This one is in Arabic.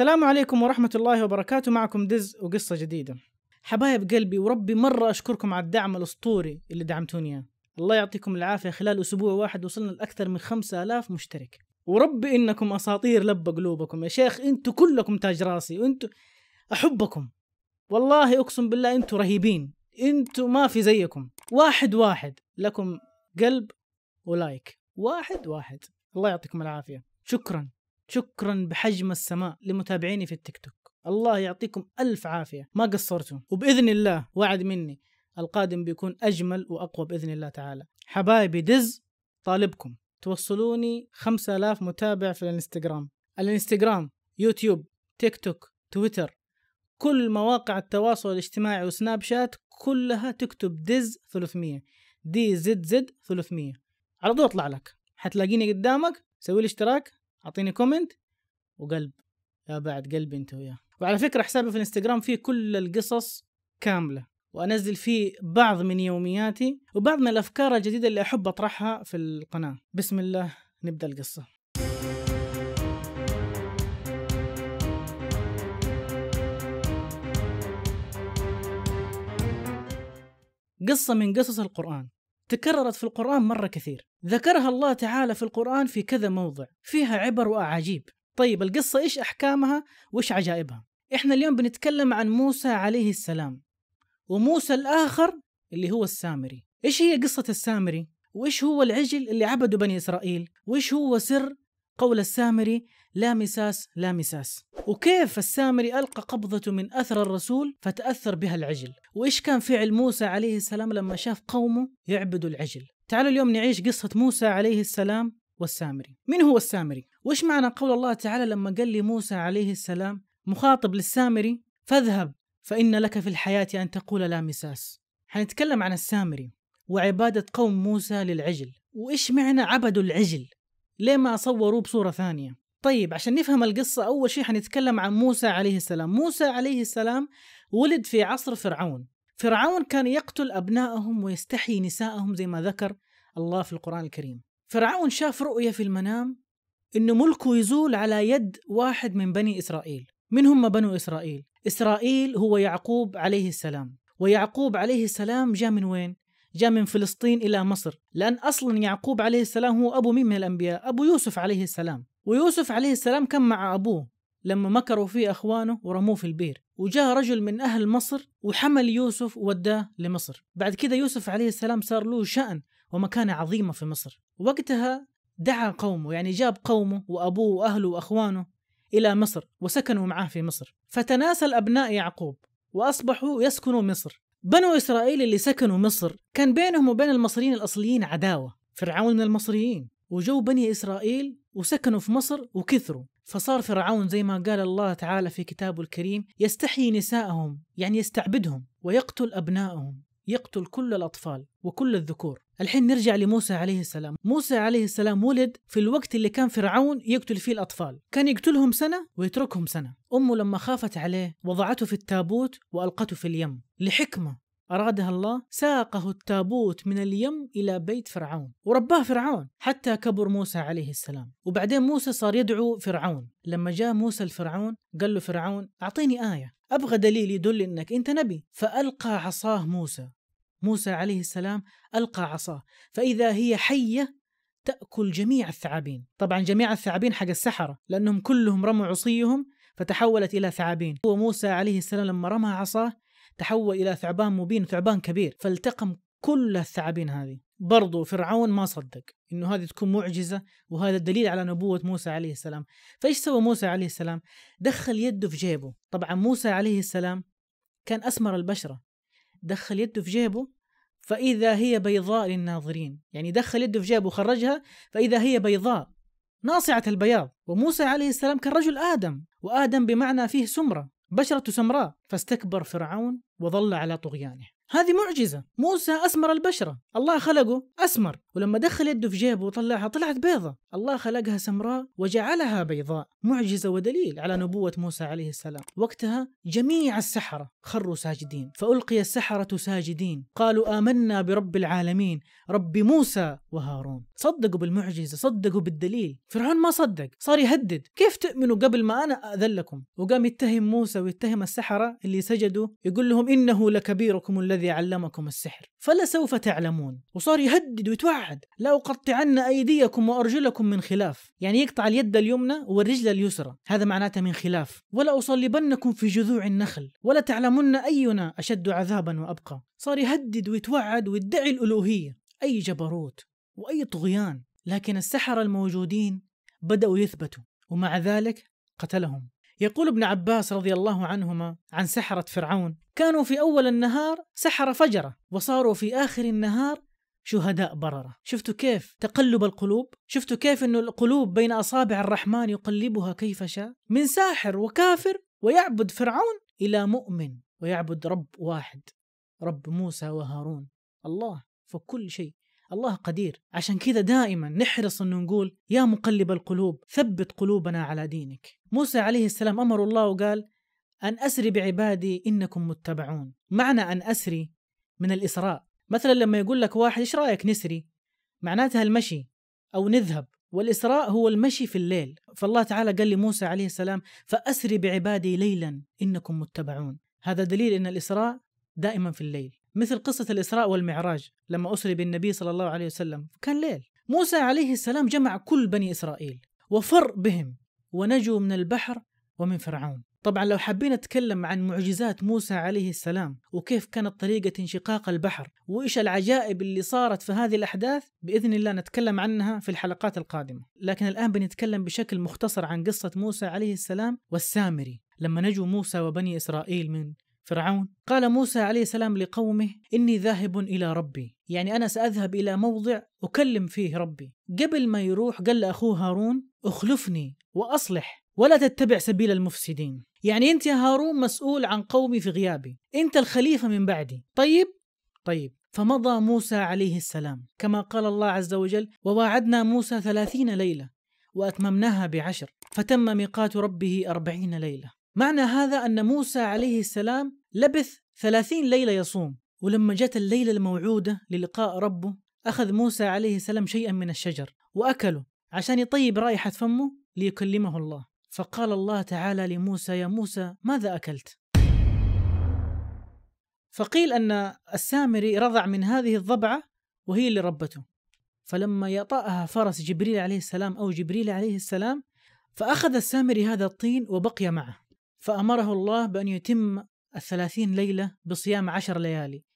السلام عليكم ورحمة الله وبركاته معكم دز وقصة جديدة حبايب قلبي وربي مرة أشكركم على الدعم الأسطوري اللي دعمتوني إياه الله يعطيكم العافية خلال أسبوع واحد وصلنا لأكثر من خمسة آلاف مشترك وربي إنكم أساطير لب قلوبكم يا شيخ أنتوا كلكم تاج راسي وأنتوا أحبكم والله أقسم بالله أنتوا رهيبين أنتوا ما في زيكم واحد واحد لكم قلب ولايك واحد واحد الله يعطيكم العافية شكرا شكرا بحجم السماء لمتابعيني في التيك توك الله يعطيكم ألف عافية ما قصرتم وبإذن الله وعد مني القادم بيكون أجمل وأقوى بإذن الله تعالى حبايبي دز طالبكم توصلوني 5000 متابع في الانستغرام الانستغرام يوتيوب تيك توك تويتر كل مواقع التواصل الاجتماعي وسناب شات كلها تكتب دز 300 دي زد زد 300 على طول اطلع لك حتلاقيني قدامك سوي لي اشتراك اعطيني كومنت وقلب يا بعد قلب انت وياه وعلى فكره حسابي في الانستغرام فيه كل القصص كامله وانزل فيه بعض من يومياتي وبعض من الافكار الجديده اللي احب اطرحها في القناه بسم الله نبدا القصه قصه من قصص القران تكررت في القرآن مرة كثير ذكرها الله تعالى في القرآن في كذا موضع فيها عبر وأعاجيب طيب القصة إيش أحكامها وإيش عجائبها إحنا اليوم بنتكلم عن موسى عليه السلام وموسى الآخر اللي هو السامري إيش هي قصة السامري؟ وإيش هو العجل اللي عبده بني إسرائيل؟ وإيش هو سر قول السامري لا مساس لا مساس وكيف السامري ألقى قبضته من أثر الرسول فتأثر بها العجل وإيش كان فعل موسى عليه السلام لما شاف قومه يعبدوا العجل تعالوا اليوم نعيش قصة موسى عليه السلام والسامري من هو السامري؟ وإيش معنى قول الله تعالى لما قال لي موسى عليه السلام مخاطب للسامري فاذهب فإن لك في الحياة أن تقول لا مساس حنتكلم عن السامري وعبادة قوم موسى للعجل وإيش معنى عبدوا العجل ليه ما صوروه بصورة ثانية طيب عشان نفهم القصة أول شيء حنتكلم عن موسى عليه السلام موسى عليه السلام ولد في عصر فرعون فرعون كان يقتل أبنائهم ويستحي نسائهم زي ما ذكر الله في القرآن الكريم فرعون شاف رؤية في المنام إنه ملكه يزول على يد واحد من بني إسرائيل من هم بنو إسرائيل؟ إسرائيل هو يعقوب عليه السلام ويعقوب عليه السلام جاء من وين؟ جاء من فلسطين إلى مصر لأن أصلا يعقوب عليه السلام هو أبو مين من الأنبياء أبو يوسف عليه السلام ويوسف عليه السلام كان مع أبوه لما مكروا فيه أخوانه ورموه في البير وجاء رجل من أهل مصر وحمل يوسف ووداه لمصر بعد كذا يوسف عليه السلام صار له شأن ومكانة عظيمة في مصر وقتها دعا قومه يعني جاب قومه وأبوه وأهله وأخوانه إلى مصر وسكنوا معاه في مصر فتناسى الأبناء يعقوب وأصبحوا يسكنوا مصر بنو إسرائيل اللي سكنوا مصر كان بينهم وبين المصريين الأصليين عداوة فرعون من المصريين وجو بني إسرائيل وسكنوا في مصر وكثروا فصار فرعون زي ما قال الله تعالى في كتابه الكريم يستحيي نساءهم يعني يستعبدهم ويقتل أبنائهم يقتل كل الأطفال وكل الذكور الحين نرجع لموسى عليه السلام موسى عليه السلام ولد في الوقت اللي كان فرعون يقتل فيه الأطفال كان يقتلهم سنة ويتركهم سنة أمه لما خافت عليه وضعته في التابوت وألقته في اليم لحكمة أرادها الله ساقه التابوت من اليم إلى بيت فرعون ورباه فرعون حتى كبر موسى عليه السلام وبعدين موسى صار يدعو فرعون لما جاء موسى لفرعون قال له فرعون أعطيني آية أبغى دليل يدل أنك أنت نبي فألقى عصاه موسى موسى عليه السلام ألقى عصاه فإذا هي حية تأكل جميع الثعابين طبعا جميع الثعابين حق السحرة لأنهم كلهم رموا عصيهم فتحولت إلى ثعابين وموسى عليه السلام لما رمى عصاه تحول إلى ثعبان مبين ثعبان كبير فالتقم كل الثعابين هذه برضو فرعون ما صدق انه هذه تكون معجزه وهذا الدليل على نبوه موسى عليه السلام فايش سوى موسى عليه السلام دخل يده في جيبه طبعا موسى عليه السلام كان اسمر البشره دخل يده في جيبه فإذا هي بيضاء للناظرين يعني دخل يده في جيبه وخرجها فإذا هي بيضاء ناصعة البياض وموسى عليه السلام كان رجل آدم وآدم بمعنى فيه سمرة بشرة سمراء فاستكبر فرعون وظل على طغيانه هذه معجزة موسى أسمر البشرة الله خلقه أسمر ولما دخل يده في جيبه وطلعها طلعت بيضة الله خلقها سمراء وجعلها بيضاء معجزة ودليل على نبوة موسى عليه السلام وقتها جميع السحرة خروا ساجدين فألقي السحرة ساجدين قالوا آمنا برب العالمين رب موسى وهارون صدقوا بالمعجزة صدقوا بالدليل فرعون ما صدق صار يهدد كيف تؤمنوا قبل ما أنا أذلكم وقام يتهم موسى ويتهم السحرة اللي سجدوا يقول لهم إنه لكبيركم الذي الذي علمكم السحر فلسوف تعلمون وصار يهدد ويتوعد لأقطعن أيديكم وأرجلكم من خلاف يعني يقطع اليد اليمنى والرجل اليسرى هذا معناته من خلاف ولا أصلبنكم في جذوع النخل ولا تعلمن أينا أشد عذابا وأبقى صار يهدد ويتوعد ويدعي الألوهية أي جبروت وأي طغيان لكن السحرة الموجودين بدأوا يثبتوا ومع ذلك قتلهم يقول ابن عباس رضي الله عنهما عن سحرة فرعون كانوا في أول النهار سحرة فجرة وصاروا في آخر النهار شهداء بررة شفتوا كيف تقلب القلوب شفتوا كيف أن القلوب بين أصابع الرحمن يقلبها كيف شاء من ساحر وكافر ويعبد فرعون إلى مؤمن ويعبد رب واحد رب موسى وهارون الله فكل شيء الله قدير عشان كذا دائما نحرص أنه نقول يا مقلب القلوب ثبت قلوبنا على دينك موسى عليه السلام أمر الله وقال أن أسري بعبادي إنكم متبعون معنى أن أسري من الإسراء مثلا لما يقول لك واحد إيش رأيك نسري معناتها المشي أو نذهب والإسراء هو المشي في الليل فالله تعالى قال لموسى عليه السلام فأسري بعبادي ليلا إنكم متبعون هذا دليل أن الإسراء دائما في الليل مثل قصة الإسراء والمعراج لما أسري بالنبي صلى الله عليه وسلم كان ليل موسى عليه السلام جمع كل بني إسرائيل وفر بهم ونجوا من البحر ومن فرعون طبعا لو حابين نتكلم عن معجزات موسى عليه السلام وكيف كانت طريقة انشقاق البحر وإيش العجائب اللي صارت في هذه الأحداث بإذن الله نتكلم عنها في الحلقات القادمة لكن الآن بنتكلم بشكل مختصر عن قصة موسى عليه السلام والسامري لما نجوا موسى وبني إسرائيل من فرعون قال موسى عليه السلام لقومه إني ذاهب إلى ربي يعني أنا سأذهب إلى موضع أكلم فيه ربي قبل ما يروح قال لأخوه هارون أخلفني وأصلح ولا تتبع سبيل المفسدين يعني أنت يا هارون مسؤول عن قومي في غيابي أنت الخليفة من بعدي طيب طيب فمضى موسى عليه السلام كما قال الله عز وجل وواعدنا موسى ثلاثين ليلة وأتممناها بعشر فتم ميقات ربه أربعين ليلة معنى هذا أن موسى عليه السلام لبث ثلاثين ليلة يصوم ولما جت الليلة الموعودة للقاء ربه أخذ موسى عليه السلام شيئا من الشجر وأكله عشان يطيب رائحة فمه ليكلمه الله فقال الله تعالى لموسى يا موسى ماذا أكلت؟ فقيل أن السامري رضع من هذه الضبعة وهي اللي ربته فلما يطأها فرس جبريل عليه السلام أو جبريل عليه السلام فأخذ السامري هذا الطين وبقي معه فأمره الله بأن يتم الثلاثين ليلة بصيام عشر ليالي